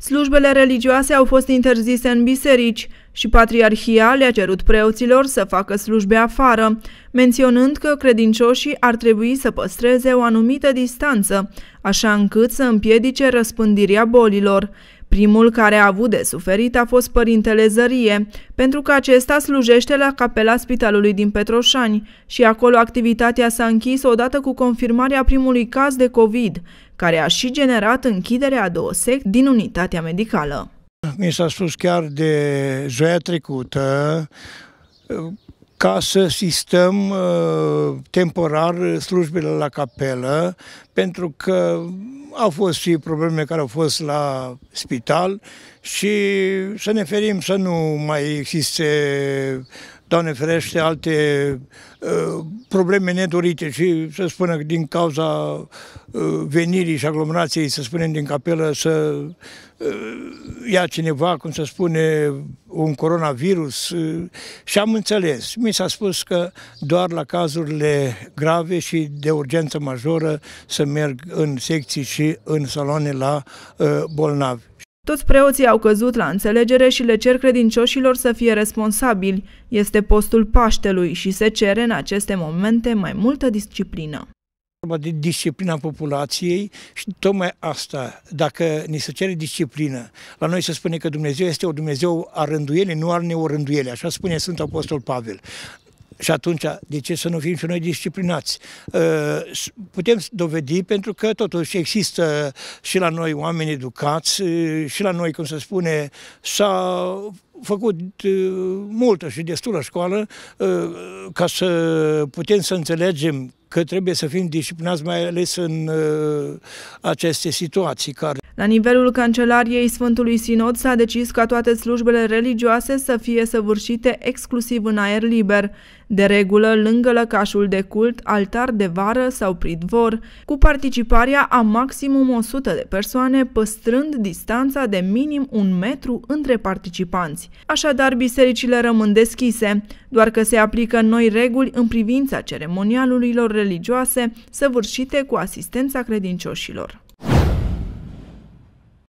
Slujbele religioase au fost interzise în biserici și patriarhia le-a cerut preoților să facă slujbe afară, menționând că credincioșii ar trebui să păstreze o anumită distanță, așa încât să împiedice răspândirea bolilor. Primul care a avut de suferit a fost părintele Zărie, pentru că acesta slujește la capela spitalului din Petroșani și acolo activitatea s-a închis odată cu confirmarea primului caz de COVID, care a și generat închiderea a două sec din unitatea medicală. Mi s-a spus chiar de joia trecută ca să sistăm uh, temporar slujbele la capelă, pentru că au fost și probleme care au fost la spital și să ne ferim să nu mai existe Doamne ferește, alte uh, probleme nedorite și să spună din cauza uh, venirii și aglomerației, să spunem, din capelă să uh, ia cineva, cum se spune, un coronavirus și am înțeles. Mi s-a spus că doar la cazurile grave și de urgență majoră să merg în secții și în saloane la bolnavi. Toți preoții au căzut la înțelegere și le cer credincioșilor să fie responsabili. Este postul Paștelui și se cere în aceste momente mai multă disciplină de disciplina populației și tocmai asta, dacă ni se cere disciplină, la noi se spune că Dumnezeu este o Dumnezeu a rânduielii, nu al neorânduielii, așa spune Sfântul Apostol Pavel. Și atunci, de ce să nu fim și noi disciplinați? Ă, putem dovedi pentru că totuși există și la noi oameni educați, ă, și la noi, cum se spune, s-a făcut ă, multă și destulă școală ca să putem să înțelegem că trebuie să fim disciplinați, mai ales în aceste situații care la nivelul Cancelariei Sfântului Sinod s-a decis ca toate slujbele religioase să fie săvârșite exclusiv în aer liber, de regulă lângă lăcașul de cult, altar de vară sau pridvor, cu participarea a maximum 100 de persoane, păstrând distanța de minim un metru între participanți. Așadar, bisericile rămân deschise, doar că se aplică noi reguli în privința ceremonialurilor religioase săvârșite cu asistența credincioșilor.